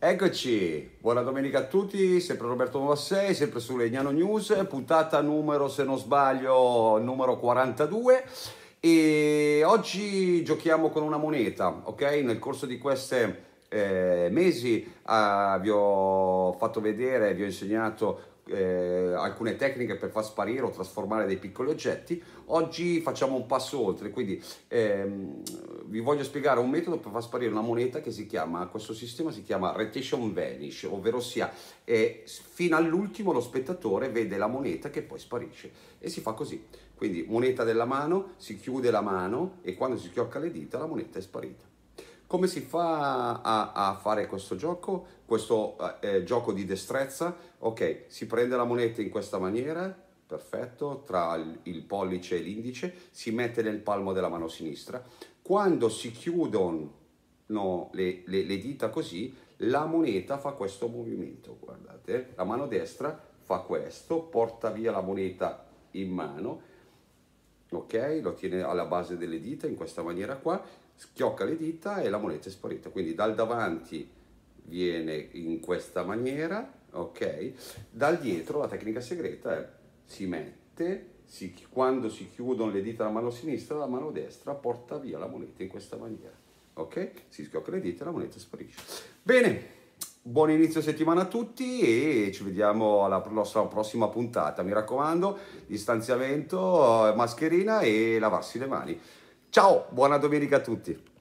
Eccoci, buona domenica a tutti, sempre Roberto Novassei, sempre su Legnano News, puntata numero, se non sbaglio, numero 42 e oggi giochiamo con una moneta, ok? Nel corso di questi eh, mesi eh, vi ho fatto vedere, vi ho insegnato eh, alcune tecniche per far sparire o trasformare dei piccoli oggetti. Oggi facciamo un passo oltre, quindi ehm, vi voglio spiegare un metodo per far sparire una moneta che si chiama, questo sistema si chiama Retention Vanish, ovvero sia eh, fino all'ultimo lo spettatore vede la moneta che poi sparisce e si fa così. Quindi moneta della mano, si chiude la mano e quando si schiocca le dita la moneta è sparita. Come si fa a, a fare questo gioco? Questo eh, eh, gioco di destrezza? Ok, si prende la moneta in questa maniera, perfetto, tra il pollice e l'indice, si mette nel palmo della mano sinistra. Quando si chiudono le, le, le dita così, la moneta fa questo movimento, guardate, la mano destra fa questo, porta via la moneta in mano ok? Lo tiene alla base delle dita in questa maniera qua, schiocca le dita e la moneta è sparita. Quindi dal davanti viene in questa maniera, ok? Dal dietro la tecnica segreta è si mette, si, quando si chiudono le dita la mano sinistra, la mano destra porta via la moneta in questa maniera, ok? Si schiocca le dita e la moneta sparisce. Bene! buon inizio settimana a tutti e ci vediamo alla nostra prossima puntata. Mi raccomando, distanziamento, mascherina e lavarsi le mani. Ciao, buona domenica a tutti.